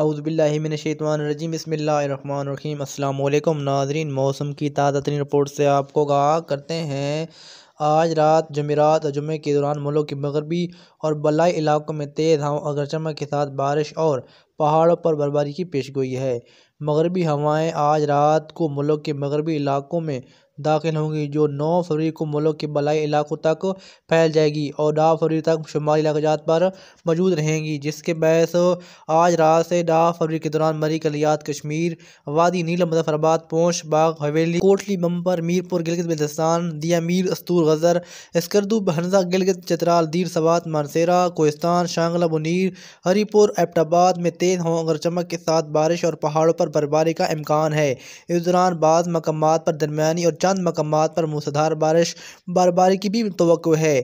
अउज़बिल्लिमिनशैतवानरजीम बसमीम अल्लाम नाजरीन मौसम की ताज़ा तरीन रिपोर्ट से आपको आगाह करते हैं आज रात जमेरात और जुमे के दौरान मुल्क के मगरबी और बलाई इलाकों में तेज़ हवा अगर चमक के साथ बारिश और पहाड़ों पर बर्फबारी की पेश है मगरबी हवाएँ आज रात को मुल्क के मगरबी इलाकों में दाखिल होंगी जो नौ फरवरी को मुल्क के बलाई इलाकों तक फैल जाएगी और दस फरवरी तक शुमाली इलाकजात पर मौजूद रहेंगी जिसके बहस आज रात से डा फरवरी के दौरान मरी कलियात कश्मीर वादी नील मुजफ्फराबाद पोंछ बाग हवेली कोटली बम्पर मीरपुर गिलगित बल्तिस्तान दिया मीर अस्तूर गजर स्कर्दू हंसा गिलगित चतराल दीर सवात मानसेरा कोस्तान शांगला बुनीर हरीपुर एबटाबाद में तेज़ हों और चमक के साथ बारिश और पहाड़ों पर बर्फबारी का इम्कान है इस दौरान बाद मकाम पर दरमिया और चंद मकाम पर मूसधार बारिश बर्फबारी की भी तो है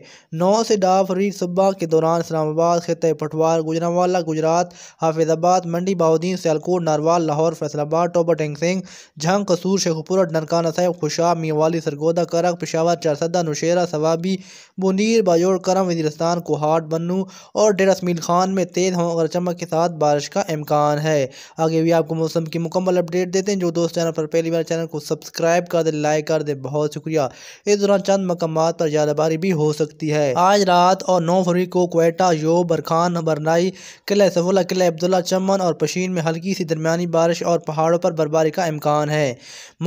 नौ से डा फरवरी सुबह के दौरान इस्लामाबाद खत पटवार गुजरावाला गुजरात हाफिजाबाद मंडी बाउद्दीन सियालकोट नारवाल लाहौर फैसलाबाद टोबर टेंग सिंह झंग कसूर शेखपुरा नरकाना साहब खुशाब मियावाली सरगोदा करक पिशावर चारसदा नुशेरा सवाबी बुनीर बाजोड़ करम वजीरस्तान कोहाट बन्नू और डेरा समील खान में तेज़ हवा और चमक के साथ बारिश का इम्कान है आगे भी आपको मौसम की मुकम्मल अपडेट देते हैं जो दोस्त चैनल पर पहली बार चैनल को सब्सक्राइब कर दे लाइक कर दें बहुत शुक्रिया इस दौरान चंद मकाम पर जालाबारी भी हो सकती है आज रात और नौ फरवरी को कोयटा यो बरखान बरनाई किले सफोला किले अब्दुल्ला चमन और पशीन में हल्की सी दरमियानी बारिश और पहाड़ों पर बर्फबारी का इम्कान है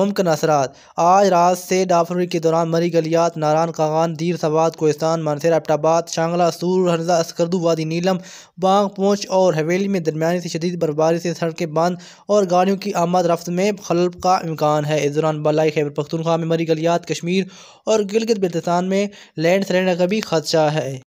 मुमकिन असरात आज रात से डा फरवरी के दौरान मरी गलियात नारायण कागान दीर सवाद कोस्तान मानसेर अपटाबाद शांगला सूर हरजा अस्करदू वादी नीलम बांग पूँछ और हवेली में दरमियानी से शदीद बर्फबारी से सड़कें बंद और गाड़ियों की आमद रफ्त में खलप का इम्कान है इस दौरान बलाई खैबर पख्तूनखा में मरी गलियात कश्मीर और गिलगित बल्तिस्तान में लैंड स्लैंड का भी खदशा है